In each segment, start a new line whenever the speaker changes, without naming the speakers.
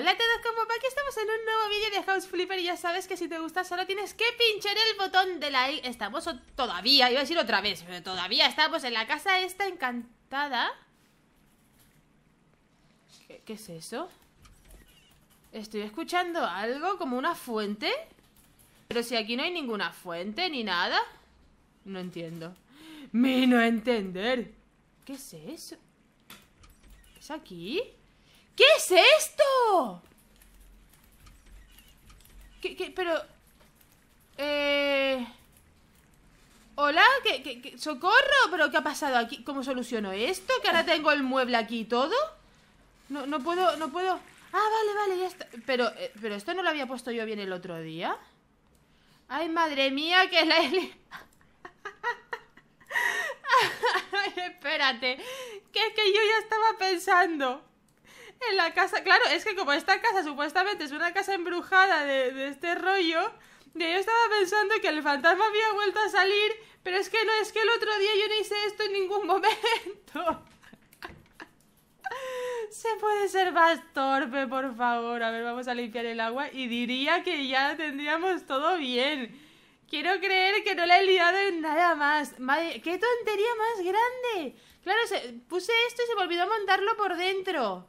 Hola a todos, como papá, aquí estamos en un nuevo vídeo de House Flipper y ya sabes que si te gusta solo tienes que pinchar el botón de like. Estamos todavía, iba a decir otra vez, pero todavía estamos en la casa esta encantada. ¿Qué, es eso? Estoy escuchando algo como una fuente. Pero si aquí no hay ninguna fuente ni nada. No entiendo. Me no entender. ¿Qué es eso? ¿Es aquí? ¿Qué es esto? ¿Qué, qué, pero... Eh... Hola, ¿Qué, ¿Qué, qué, socorro ¿Pero qué ha pasado aquí? ¿Cómo soluciono esto? ¿Que ahora tengo el mueble aquí y todo? No, no puedo, no puedo... Ah, vale, vale, ya está Pero, eh, pero esto no lo había puesto yo bien el otro día Ay, madre mía, que la Ay, espérate Que es que yo ya estaba pensando en la casa, claro, es que como esta casa supuestamente es una casa embrujada de, este rollo, yo estaba pensando que el fantasma había vuelto a salir, pero es que no, es que el otro día yo no hice esto en ningún momento. Se puede ser más torpe, por favor. A ver, vamos a limpiar el agua y diría que ya tendríamos todo bien. Quiero creer que no le he liado en nada más. Madre, qué tontería más grande. Claro, se, puse esto y se me olvidó montarlo por dentro.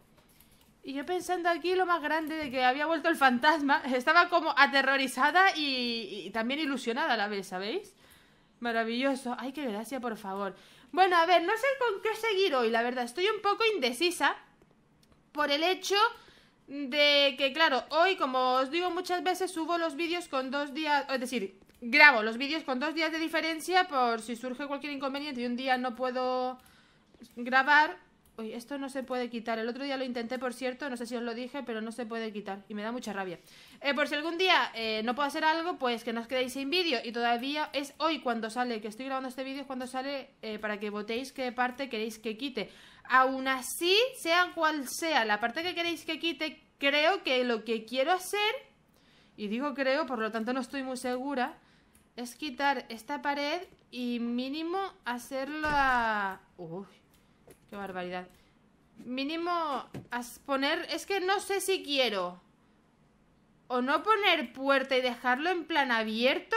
Y yo pensando aquí lo más grande de que había vuelto el fantasma, estaba como aterrorizada y, también ilusionada a la vez, ¿sabéis? Maravilloso. Ay, qué gracia, por favor. Bueno, a ver, no sé con qué seguir hoy, la verdad. Estoy un poco indecisa por el hecho de que, claro, hoy, como os digo muchas veces, subo los vídeos con dos días, es decir, grabo los vídeos con dos días de diferencia por si surge cualquier inconveniente y un día no puedo grabar, Oye, esto no se puede quitar. El otro día lo intenté, por cierto, no sé si os lo dije, pero no se puede quitar. Y me da mucha rabia. Eh, por si algún día eh, no puedo hacer algo, pues que no os quedéis sin vídeo. Y todavía es hoy cuando sale, que estoy grabando este vídeo, es cuando sale eh, para que votéis qué parte queréis que quite. Aún así, sea cual sea la parte que queréis que quite, creo que lo que quiero hacer, y digo creo, por lo tanto no estoy muy segura, es quitar esta pared y mínimo hacerla... Uy. Qué barbaridad. Mínimo poner... Es que no sé si quiero. O no poner puerta y dejarlo en plan abierto.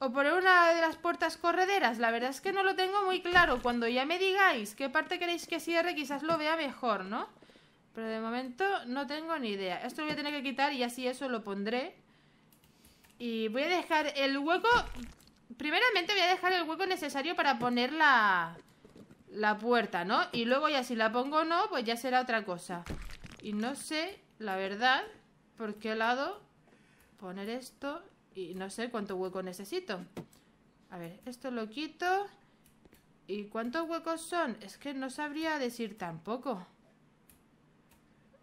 O poner una de las puertas correderas. La verdad es que no lo tengo muy claro. Cuando ya me digáis qué parte queréis que cierre, quizás lo vea mejor, ¿no? Pero de momento no tengo ni idea. Esto lo voy a tener que quitar y así eso lo pondré. Y voy a dejar el hueco... Primeramente voy a dejar el hueco necesario para poner la la puerta, ¿no? Y luego ya si la pongo o no, pues ya será otra cosa. Y no sé, la verdad, por qué lado poner esto y no sé cuánto hueco necesito. A ver, esto lo quito. ¿Y cuántos huecos son? Es que no sabría decir tampoco.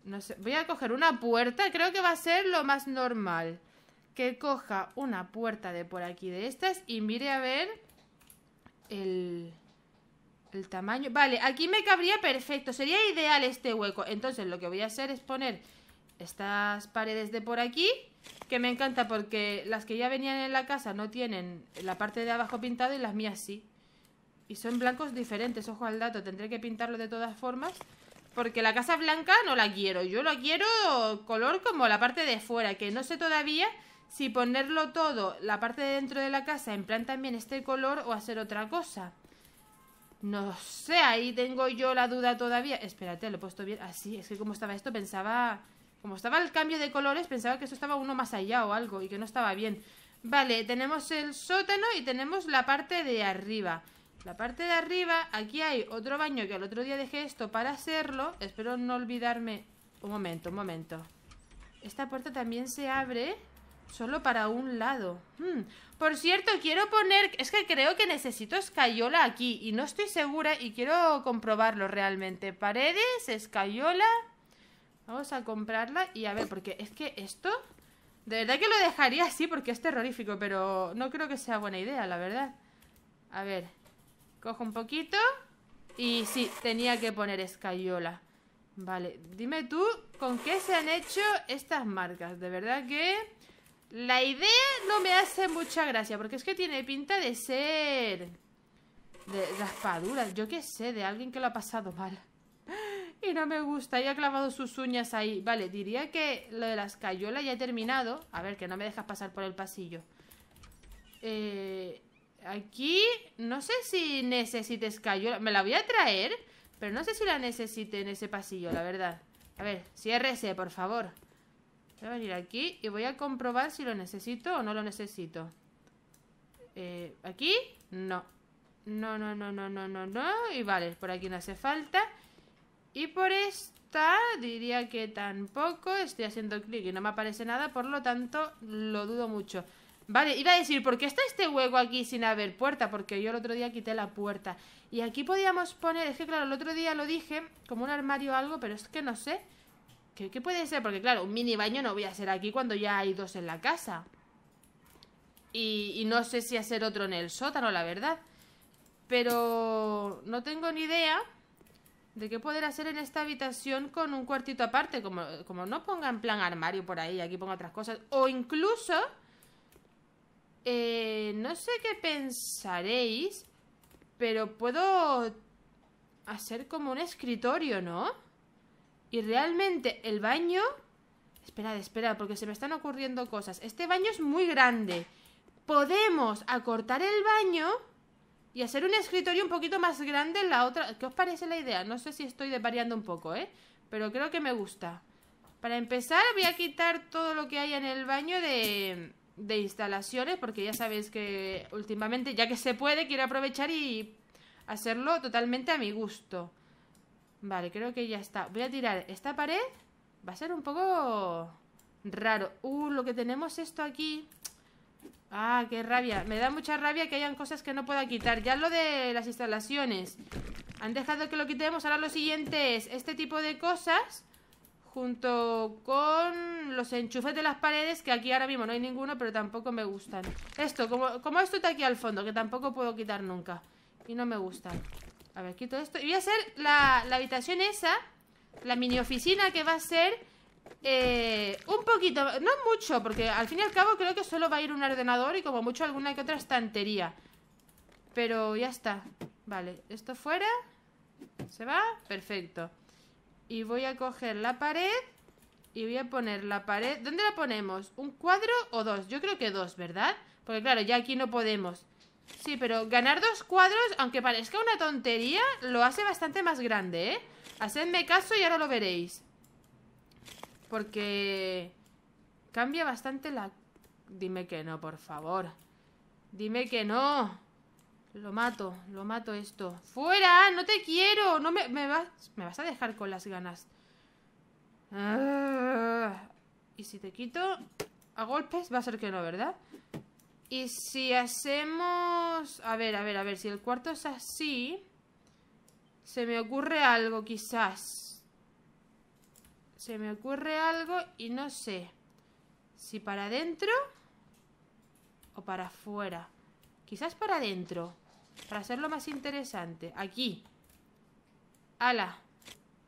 No sé, voy a coger una puerta, creo que va a ser lo más normal. Que coja una puerta de por aquí de estas y mire a ver el... El tamaño... Vale, aquí me cabría perfecto. Sería ideal este hueco. Entonces lo que voy a hacer es poner estas paredes de por aquí. Que me encanta porque las que ya venían en la casa no tienen la parte de abajo pintada y las mías sí. Y son blancos diferentes, ojo al dato. Tendré que pintarlo de todas formas. Porque la casa blanca no la quiero. Yo la quiero color como la parte de fuera. Que no sé todavía si ponerlo todo, la parte de dentro de la casa, en plan también este color o hacer otra cosa. No sé, ahí tengo yo la duda todavía. Espérate, lo he puesto bien. Así, ah, es que como estaba esto, pensaba... Como estaba el cambio de colores, pensaba que esto estaba uno más allá o algo y que no estaba bien. Vale, tenemos el sótano y tenemos la parte de arriba. La parte de arriba, aquí hay otro baño que al otro día dejé esto para hacerlo. Espero no olvidarme... Un momento, un momento. Esta puerta también se abre... Solo para un lado. Hmm. Por cierto, quiero poner... Es que creo que necesito escayola aquí. Y no estoy segura y quiero comprobarlo realmente. Paredes, escayola... Vamos a comprarla y a ver, porque es que esto... De verdad que lo dejaría así porque es terrorífico, pero no creo que sea buena idea, la verdad. A ver, cojo un poquito y sí, tenía que poner escayola. Vale, dime tú con qué se han hecho estas marcas. De verdad que... La idea no me hace mucha gracia Porque es que tiene pinta de ser... De raspaduras, yo qué sé De alguien que lo ha pasado mal Y no me gusta, y ha clavado sus uñas ahí Vale, diría que lo de las cayolas ya he terminado A ver, que no me dejas pasar por el pasillo eh, Aquí No sé si necesites cayola Me la voy a traer Pero no sé si la necesite en ese pasillo, la verdad A ver, ciérrese, por favor Voy a venir aquí y voy a comprobar si lo necesito o no lo necesito. Eh, ¿Aquí? No. No, no, no, no, no, no, no. Y vale, por aquí no hace falta. Y por esta diría que tampoco. Estoy haciendo clic y no me aparece nada, por lo tanto lo dudo mucho. Vale, iba a decir, ¿por qué está este hueco aquí sin haber puerta? Porque yo el otro día quité la puerta. Y aquí podíamos poner, es que claro, el otro día lo dije, como un armario o algo, pero es que no sé. ¿Qué, puede ser? Porque claro, un mini baño no voy a hacer aquí cuando ya hay dos en la casa. Y, no sé si hacer otro en el sótano, la verdad. Pero no tengo ni idea de qué poder hacer en esta habitación con un cuartito aparte. Como, no ponga en plan armario por ahí, aquí pongo otras cosas. O incluso... Eh, no sé qué pensaréis, pero puedo hacer como un escritorio, ¿no? Y realmente el baño... Esperad, esperad, porque se me están ocurriendo cosas. Este baño es muy grande. Podemos acortar el baño y hacer un escritorio un poquito más grande en la otra. ¿Qué os parece la idea? No sé si estoy variando un poco, ¿eh? Pero creo que me gusta. Para empezar, voy a quitar todo lo que hay en el baño de instalaciones, porque ya sabéis que últimamente, ya que se puede, quiero aprovechar y hacerlo totalmente a mi gusto. Vale, creo que ya está. Voy a tirar esta pared. Va a ser un poco raro. Uh, lo que tenemos esto aquí. Ah, qué rabia. Me da mucha rabia que hayan cosas que no pueda quitar. Ya lo de las instalaciones. Han dejado que lo quitemos. Ahora lo siguiente es este tipo de cosas. Junto con los enchufes de las paredes, que aquí ahora mismo no hay ninguno, pero tampoco me gustan. Esto, como, como esto está aquí al fondo, que tampoco puedo quitar nunca. Y no me gustan. A ver, quito esto. Y voy a hacer la, la habitación esa, la mini oficina que va a ser eh, un poquito, no mucho, porque al fin y al cabo creo que solo va a ir un ordenador y como mucho alguna que otra estantería. Pero ya está. Vale, esto fuera. ¿Se va? Perfecto. Y voy a coger la pared y voy a poner la pared... ¿Dónde la ponemos? ¿Un cuadro o dos? Yo creo que dos, ¿verdad? Porque claro, ya aquí no podemos... Sí, pero ganar dos cuadros, aunque parezca una tontería, lo hace bastante más grande, ¿eh? Hacedme caso y ahora lo veréis. Porque... Cambia bastante la... Dime que no, por favor. Dime que no. Lo mato, lo mato esto. ¡Fuera! ¡No te quiero! No me, vas, a dejar con las ganas. Ah. y si te quito a golpes, va a ser que no, ¿verdad? Y si hacemos... A ver, a ver, a ver. Si el cuarto es así... Se me ocurre algo, quizás. Se me ocurre algo y no sé. Si para adentro... O para afuera. Quizás para adentro. Para hacerlo más interesante. Aquí. Ala.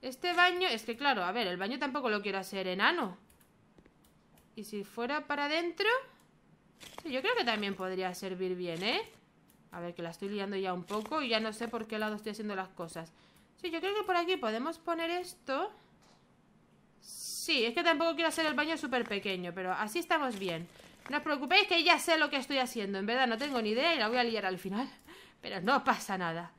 Este baño... Es que claro, a ver, el baño tampoco lo quiero hacer enano. Y si fuera para adentro yo creo que también podría servir bien, ¿eh? A ver, que la estoy liando ya un poco y ya no sé por qué lado estoy haciendo las cosas. Sí, yo creo que por aquí podemos poner esto. Sí, es que tampoco quiero hacer el baño súper pequeño, pero así estamos bien. No os preocupéis que ya sé lo que estoy haciendo. En verdad no tengo ni idea y la voy a liar al final. Pero no pasa nada.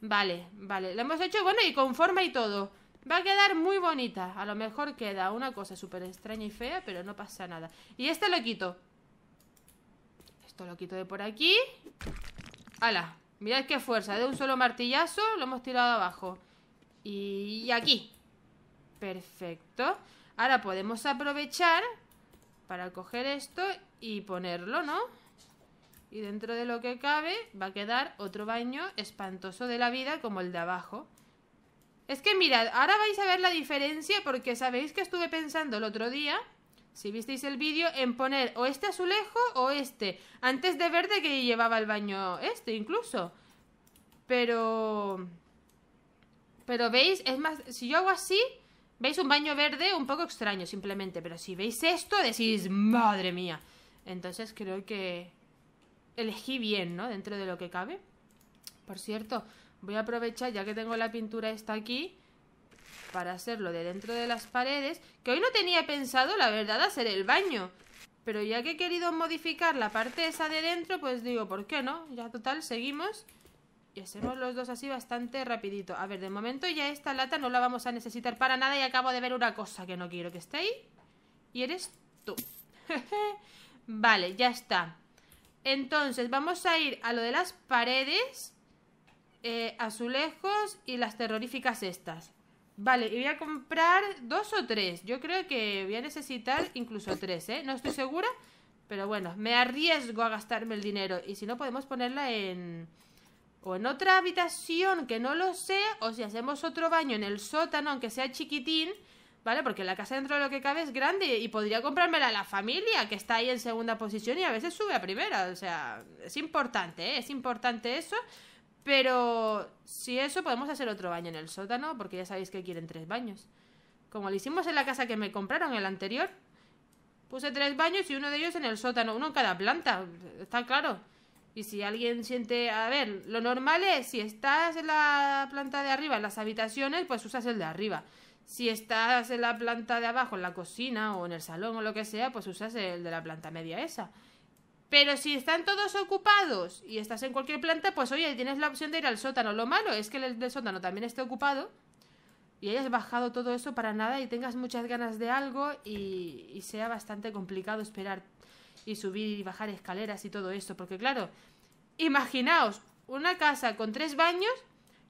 Vale, vale. Lo hemos hecho, bueno, y con forma y todo. Va a quedar muy bonita. A lo mejor queda una cosa súper extraña y fea, pero no pasa nada. Y este lo quito lo quito de por aquí. ¡Hala! Mirad qué fuerza. De un solo martillazo lo hemos tirado abajo. Y aquí. Perfecto. Ahora podemos aprovechar para coger esto y ponerlo, ¿no? Y dentro de lo que cabe va a quedar otro baño espantoso de la vida como el de abajo. Es que mirad, ahora vais a ver la diferencia porque sabéis que estuve pensando el otro día si visteis el vídeo, en poner o este azulejo o este. Antes de verde que llevaba el baño este incluso. Pero... Pero veis, es más, si yo hago así, veis un baño verde un poco extraño simplemente. Pero si veis esto, decís, madre mía. Entonces creo que elegí bien, ¿no? Dentro de lo que cabe. Por cierto, voy a aprovechar, ya que tengo la pintura esta aquí, para hacerlo de dentro de las paredes, que hoy no tenía pensado, la verdad, hacer el baño. Pero ya que he querido modificar la parte esa de dentro, pues digo, ¿por qué no? Ya total, seguimos y hacemos los dos así bastante rapidito. A ver, de momento ya esta lata no la vamos a necesitar para nada y acabo de ver una cosa que no quiero que esté ahí. Y eres tú. vale, ya está. Entonces, vamos a ir a lo de las paredes, eh, azulejos y las terroríficas estas. Vale, y voy a comprar dos o tres. Yo creo que voy a necesitar incluso tres, ¿eh? No estoy segura, pero bueno, me arriesgo a gastarme el dinero. Y si no, podemos ponerla en... O en otra habitación, que no lo sé, o si hacemos otro baño en el sótano, aunque sea chiquitín, ¿vale? Porque la casa dentro de lo que cabe es grande y podría comprármela a la familia, que está ahí en segunda posición y a veces sube a primera. O sea, es importante, ¿eh? Es importante eso. Pero si eso, podemos hacer otro baño en el sótano, porque ya sabéis que quieren tres baños. Como lo hicimos en la casa que me compraron, el anterior. Puse tres baños y uno de ellos en el sótano, uno en cada planta, está claro. Y si alguien siente, a ver, lo normal es, si estás en la planta de arriba, en las habitaciones, pues usas el de arriba. Si estás en la planta de abajo, en la cocina o en el salón o lo que sea, pues usas el de la planta media esa. Pero si están todos ocupados y estás en cualquier planta, pues oye, tienes la opción de ir al sótano. Lo malo es que el del sótano también esté ocupado y hayas bajado todo eso para nada y tengas muchas ganas de algo y, sea bastante complicado esperar y subir y bajar escaleras y todo esto. Porque claro, imaginaos una casa con tres baños,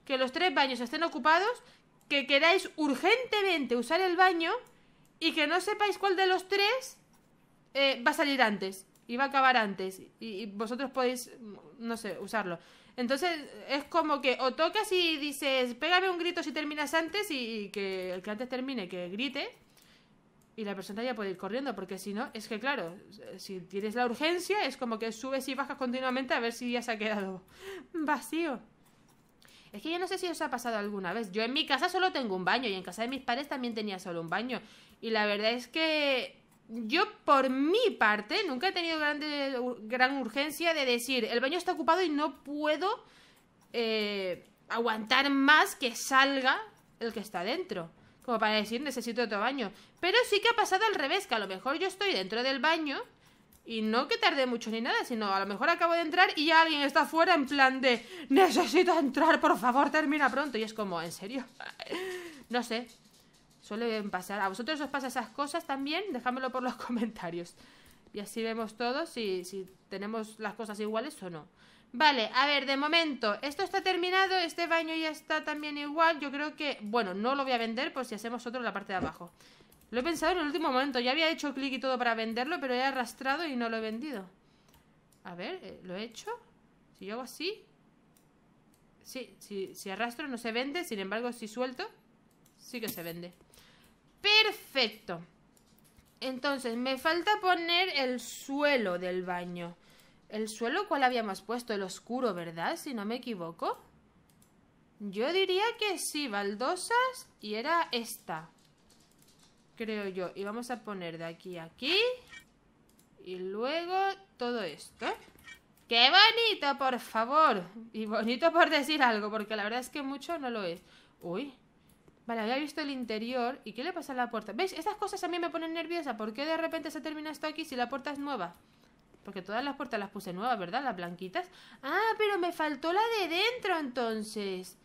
que los tres baños estén ocupados, que queráis urgentemente usar el baño y que no sepáis cuál de los tres eh, va a salir antes iba a acabar antes y, vosotros podéis, no sé, usarlo. Entonces es como que o tocas y dices, pégame un grito si terminas antes y, y que el que antes termine, que grite y la persona ya puede ir corriendo, porque si no, es que claro, si tienes la urgencia, es como que subes y bajas continuamente a ver si ya se ha quedado vacío. Es que yo no sé si os ha pasado alguna vez. Yo en mi casa solo tengo un baño y en casa de mis padres también tenía solo un baño. Y la verdad es que yo por mi parte nunca he tenido gran urgencia de decir, el baño está ocupado y no puedo eh, aguantar más que salga el que está dentro. Como para decir, necesito otro baño. Pero sí que ha pasado al revés, que a lo mejor yo estoy dentro del baño y no que tarde mucho ni nada, sino a lo mejor acabo de entrar y ya alguien está fuera en plan de necesito entrar, por favor, termina pronto. Y es como, ¿en serio? no sé. Suelen pasar. ¿A vosotros os pasa esas cosas también? Dejadmelo por los comentarios. Y así vemos todos si, tenemos las cosas iguales o no. Vale, a ver, de momento, esto está terminado, este baño ya está también igual. Yo creo que, bueno, no lo voy a vender por si hacemos otro en la parte de abajo. Lo he pensado en el último momento, ya había hecho clic y todo para venderlo, pero he arrastrado y no lo he vendido. A ver, eh, ¿lo he hecho? Si yo hago así... Sí, si, si arrastro no se vende, sin embargo, si suelto, sí que se vende. Perfecto. Entonces, me falta poner el suelo del baño. ¿El suelo cuál habíamos puesto? El oscuro, ¿verdad? Si no me equivoco. Yo diría que sí, baldosas y era esta. Creo yo. Y vamos a poner de aquí a aquí. Y luego todo esto. ¡Qué bonito, por favor! Y bonito por decir algo, porque la verdad es que mucho no lo es. Uy, Vale, había visto el interior. ¿Y qué le pasa a la puerta? ¿Veis? Estas cosas a mí me ponen nerviosa. ¿Por qué de repente se termina esto aquí si la puerta es nueva? Porque todas las puertas las puse nuevas, ¿verdad? Las blanquitas. Ah, pero me faltó la de dentro entonces.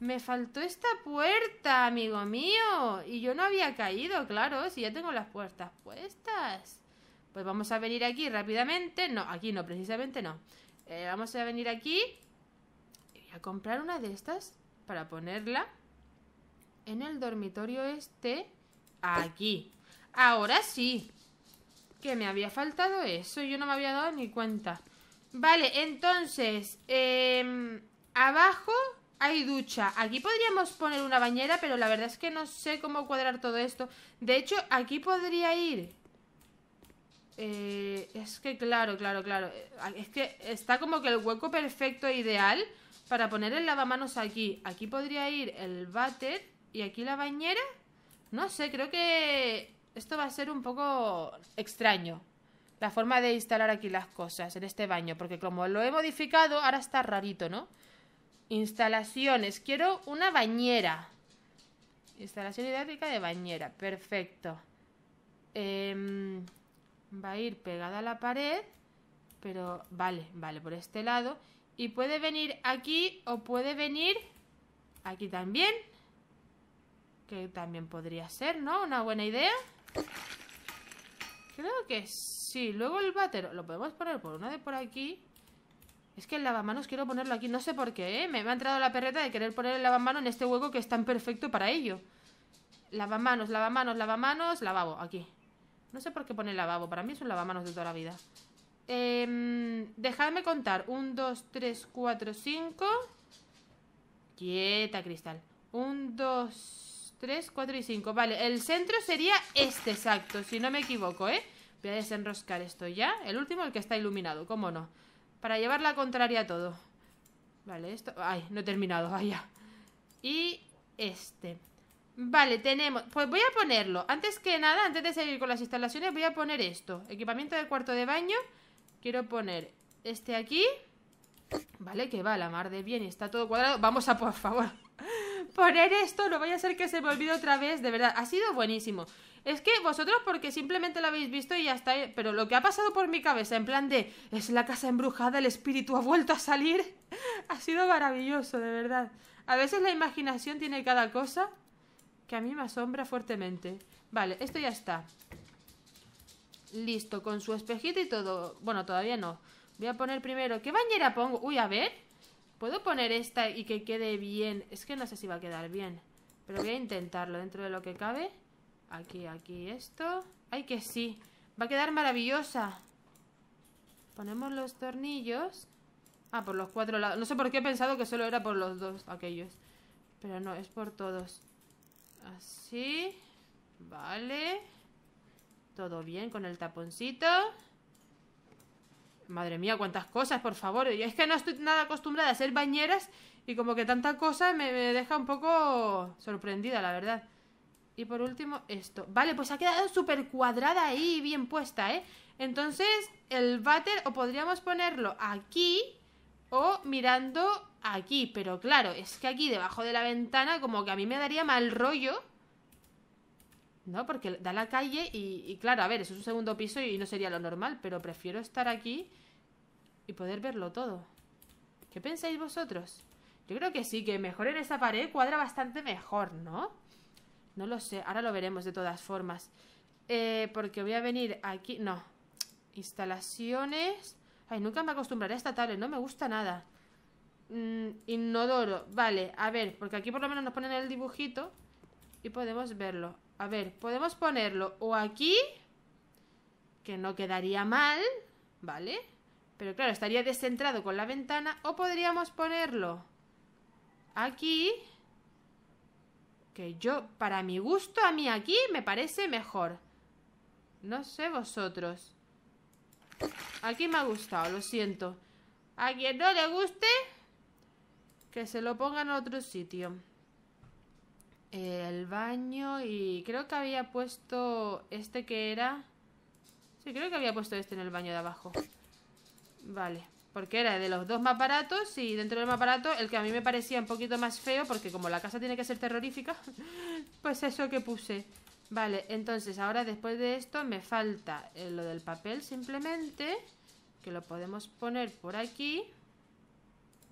Me faltó esta puerta, amigo mío. Y yo no había caído, claro, si ya tengo las puertas puestas. Pues vamos a venir aquí rápidamente. No, aquí no, precisamente no. Eh, vamos a venir aquí. Y a comprar una de estas para ponerla en el dormitorio este aquí. Ahora sí. Que me había faltado eso. Yo no me había dado ni cuenta. Vale, entonces. Em, abajo hay ducha. Aquí podríamos poner una bañera, pero la verdad es que no sé cómo cuadrar todo esto. De hecho, aquí podría ir. Eh, es que claro, claro, claro. Eh, es que está como que el hueco perfecto e ideal para poner el lavamanos aquí. Aquí podría ir el váter. Y aquí la bañera. No sé, creo que esto va a ser un poco extraño. La forma de instalar aquí las cosas en este baño. Porque como lo he modificado, ahora está rarito, ¿no? Instalaciones. Quiero una bañera. Instalación hidráulica de bañera. Perfecto. Em, va a ir pegada a la pared. Pero vale, vale, por este lado. Y puede venir aquí o puede venir aquí también. Que también podría ser, ¿no? Una buena idea. Creo que sí. Luego el váter lo podemos poner por una de por aquí. Es que el lavamanos quiero ponerlo aquí. No sé por qué, ¿eh? Me, ha entrado la perreta de querer poner el lavamanos en este hueco que es tan perfecto para ello. Lavamanos, lavamanos, lavamanos, lavabo. Aquí. No sé por qué pone lavabo. Para mí es un lavamanos de toda la vida. Eh, dejadme contar. un, dos, tres, cuatro, cinco Quieta, cristal. Un, dos... 3, 4 y 5. Vale, el centro sería este exacto, si no me equivoco, ¿eh? Voy a desenroscar esto ya. El último, el que está iluminado, ¿cómo no? Para llevar la contraria a todo. Vale, esto... Ay, no he terminado, vaya. Y este. Vale, tenemos... Pues voy a ponerlo. Antes que nada, antes de seguir con las instalaciones, voy a poner esto. Equipamiento de cuarto de baño. Quiero poner este aquí. Vale, que va la mar de bien y está todo cuadrado. Vamos a, por favor poner esto, no vaya a ser que se me olvide otra vez, de verdad, ha sido buenísimo. Es que vosotros porque simplemente lo habéis visto y ya está, eh, pero lo que ha pasado por mi cabeza, en plan de, es la casa embrujada, el espíritu ha vuelto a salir, ha sido maravilloso, de verdad. A veces la imaginación tiene cada cosa que a mí me asombra fuertemente. Vale, esto ya está. Listo, con su espejito y todo. Bueno, todavía no. Voy a poner primero... ¿Qué bañera pongo? Uy, a ver... ¿Puedo poner esta y que quede bien? Es que no sé si va a quedar bien. Pero voy a intentarlo dentro de lo que cabe. Aquí, aquí, esto. ¡Ay, que sí! Va a quedar maravillosa. Ponemos los tornillos. Ah, por los cuatro lados. No sé por qué he pensado que solo era por los dos aquellos. Pero no, es por todos. Así. Vale. Todo bien con el taponcito. Madre mía, cuántas cosas, por favor. Y es que no estoy nada acostumbrada a hacer bañeras y como que tanta cosa me, deja un poco sorprendida, la verdad. Y por último, esto. Vale, pues ha quedado súper cuadrada ahí, bien puesta, ¿eh? Entonces, el váter o podríamos ponerlo aquí o mirando aquí. Pero claro, es que aquí debajo de la ventana como que a mí me daría mal rollo ¿no? Porque da la calle y, claro, a ver, eso es un segundo piso y no sería lo normal, pero prefiero estar aquí y poder verlo todo. ¿Qué pensáis vosotros? Yo creo que sí, que mejor en esa pared cuadra bastante mejor, ¿no? No lo sé, ahora lo veremos de todas formas. Eh, porque voy a venir aquí... No. Instalaciones... Ay, nunca me acostumbraré a esta tarde, no me gusta nada. Mm, inodoro, vale, a ver, porque aquí por lo menos nos ponen el dibujito y podemos verlo. A ver, podemos ponerlo o aquí, que no quedaría mal, ¿vale? Pero claro, estaría descentrado con la ventana. O podríamos ponerlo aquí, que yo, para mi gusto, a mí aquí me parece mejor. No sé vosotros. Aquí me ha gustado, lo siento. A quien no le guste, que se lo ponga en otro sitio el baño y creo que había puesto este que era... Sí, creo que había puesto este en el baño de abajo. Vale, porque era de los dos más baratos y dentro del más barato el que a mí me parecía un poquito más feo porque como la casa tiene que ser terrorífica, pues eso que puse. Vale, entonces ahora después de esto me falta eh, lo del papel simplemente, que lo podemos poner por aquí,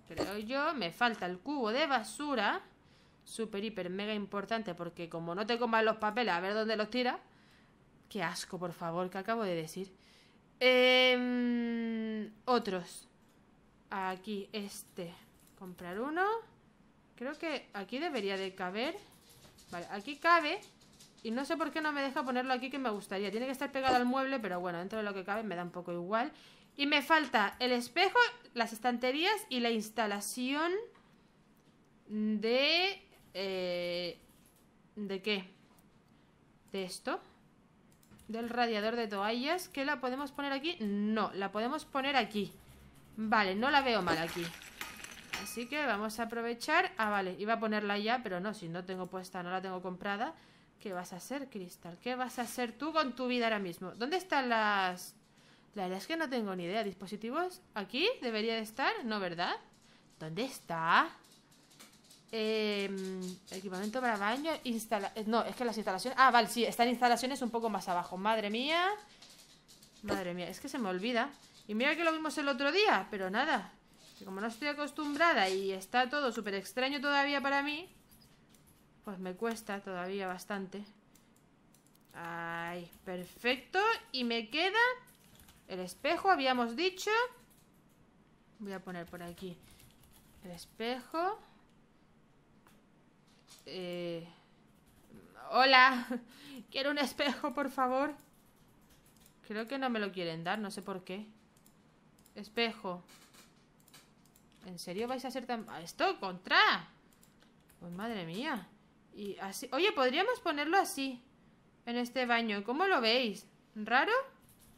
creo yo. Me falta el cubo de basura súper, hiper, mega importante, porque como no te comas los papeles a ver dónde los tira qué asco, por favor, que acabo de decir. Em, otros. Aquí, este. Comprar uno. Creo que aquí debería de caber. Vale, aquí cabe. Y no sé por qué no me deja ponerlo aquí que me gustaría. Tiene que estar pegado al mueble, pero bueno, dentro de lo que cabe me da un poco igual. Y me falta el espejo, las estanterías y la instalación de eh, ¿De qué? ¿De esto? ¿Del radiador de toallas? ¿Que la podemos poner aquí? No, la podemos poner aquí Vale, no la veo mal aquí Así que vamos a aprovechar Ah, vale, iba a ponerla ya, pero no, si no tengo puesta, no la tengo comprada ¿Qué vas a hacer, Cristal? ¿Qué vas a hacer tú con tu vida ahora mismo? ¿Dónde están las...? La verdad es que no tengo ni idea ¿Dispositivos? ¿Aquí? ¿Debería de estar? ¿No, verdad? ¿Dónde está? Em, equipamiento para baño, eh, no, es que las instalaciones, ah, vale, sí, están instalaciones un poco más abajo, madre mía, madre mía, es que se me olvida, y mira que lo vimos el otro día, pero nada, como no estoy acostumbrada y está todo súper extraño todavía para mí, pues me cuesta todavía bastante. Ay, perfecto, y me queda el espejo, habíamos dicho, voy a poner por aquí el espejo... Eh... Hola, quiero un espejo, por favor. Creo que no me lo quieren dar, no sé por qué. Espejo. ¿En serio vais a ser tan... ¡Esto! ¡Contra! Pues madre mía. Y así... Oye, podríamos ponerlo así. En este baño. ¿Cómo lo veis? ¿Raro?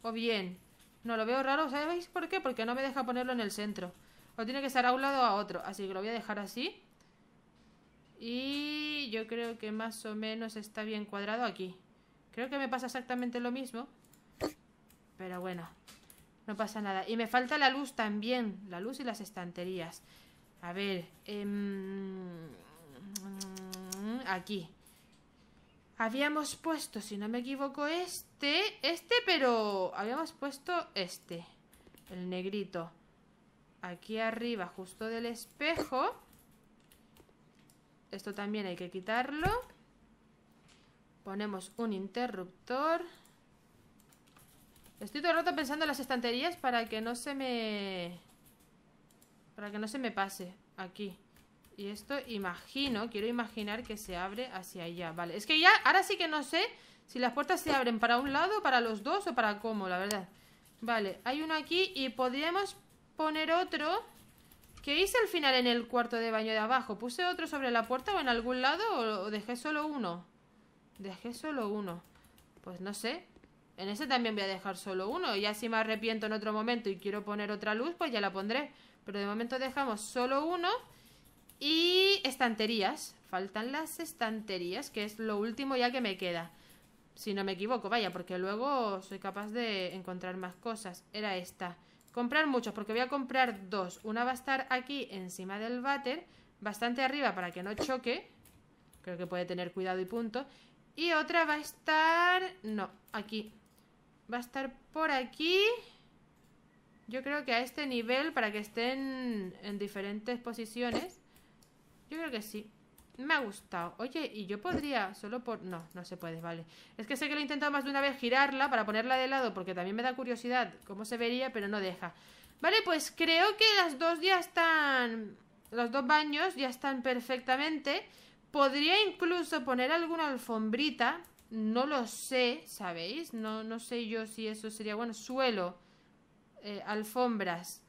¿O bien? No, lo veo raro. ¿Sabéis por qué? Porque no me deja ponerlo en el centro. O tiene que estar a un lado o a otro. Así que lo voy a dejar así. Y yo creo que más o menos está bien cuadrado aquí. Creo que me pasa exactamente lo mismo. Pero bueno, no pasa nada. Y me falta la luz también. La luz y las estanterías. A ver. Em, aquí. Habíamos puesto, si no me equivoco, este. Este, pero habíamos puesto este. El negrito. Aquí arriba, justo del espejo. Esto también hay que quitarlo. Ponemos un interruptor. Estoy todo el rato pensando en las estanterías para que no se me... Para que no se me pase aquí. Y esto imagino, quiero imaginar que se abre hacia allá. Vale, es que ya, ahora sí que no sé si las puertas se abren para un lado, para los dos o para cómo, la verdad. Vale, hay uno aquí y podríamos poner otro... ¿Qué hice al final en el cuarto de baño de abajo? ¿Puse otro sobre la puerta o en algún lado o dejé solo uno? Dejé solo uno. Pues no sé. En ese también voy a dejar solo uno. Y así si me arrepiento en otro momento y quiero poner otra luz, pues ya la pondré. Pero de momento dejamos solo uno. Y estanterías. Faltan las estanterías, que es lo último ya que me queda. Si no me equivoco, vaya, porque luego soy capaz de encontrar más cosas. Era esta. Comprar muchos, porque voy a comprar dos. Una va a estar aquí encima del váter, bastante arriba para que no choque. Creo que puede tener cuidado y punto. Y otra va a estar... No, aquí. Va a estar por aquí. Yo creo que a este nivel, para que estén en diferentes posiciones. Yo creo que sí me ha gustado. Oye, y yo podría, solo por... No, no se puede, vale. Es que sé que lo he intentado más de una vez girarla para ponerla de lado, porque también me da curiosidad cómo se vería, pero no deja. Vale, pues creo que las dos ya están... Los dos baños ya están perfectamente. Podría incluso poner alguna alfombrita. No lo sé, ¿sabéis? No, no sé yo si eso sería bueno. Suelo. Eh, alfombras.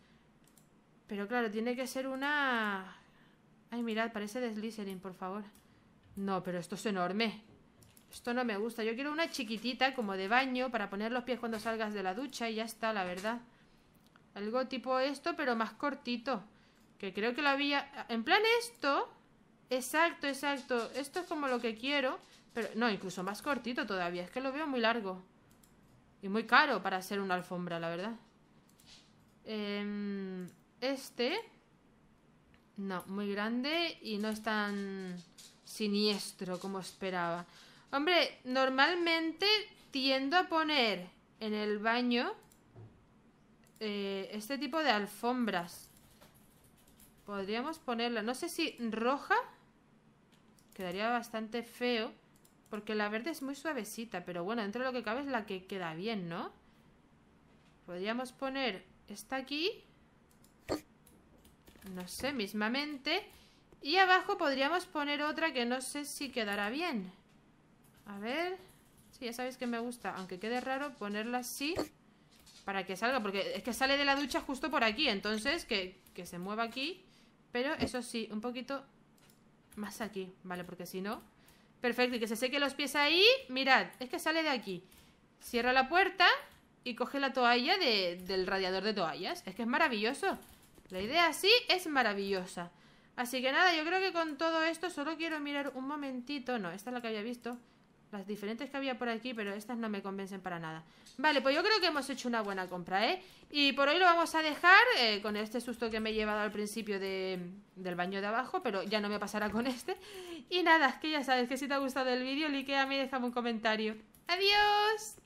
Pero claro, tiene que ser una... Ay, mirad, parece de Slytherin, por favor. No, pero esto es enorme. Esto no me gusta. Yo quiero una chiquitita, como de baño, para poner los pies cuando salgas de la ducha y ya está, la verdad. Algo tipo esto, pero más cortito. Que creo que lo había... En plan esto... Exacto, exacto. Esto es como lo que quiero. Pero no, incluso más cortito todavía. Es que lo veo muy largo. Y muy caro para hacer una alfombra, la verdad. Em, este... No, muy grande y no es tan siniestro como esperaba. Hombre, normalmente tiendo a poner en el baño eh, este tipo de alfombras. Podríamos ponerla, no sé si roja. Quedaría bastante feo. Porque la verde es muy suavecita. Pero bueno, dentro de lo que cabe es la que queda bien, ¿no? Podríamos poner esta aquí no sé, mismamente. Y abajo podríamos poner otra que no sé si quedará bien. A ver... Sí, ya sabéis que me gusta, aunque quede raro, ponerla así para que salga. Porque es que sale de la ducha justo por aquí, entonces que, se mueva aquí. Pero eso sí, un poquito más aquí, ¿vale? Porque si no... Perfecto, y que se seque los pies ahí. Mirad, es que sale de aquí. Cierra la puerta y coge la toalla del radiador de toallas. Es que es maravilloso. La idea sí es maravillosa. Así que nada, yo creo que con todo esto solo quiero mirar un momentito. No, esta es la que había visto. Las diferentes que había por aquí, pero estas no me convencen para nada. Vale, pues yo creo que hemos hecho una buena compra, ¿eh? Y por hoy lo vamos a dejar eh, con este susto que me he llevado al principio del baño de abajo, pero ya no me pasará con este. Y nada, que ya sabes que si te ha gustado el vídeo, a y déjame un comentario. ¡Adiós!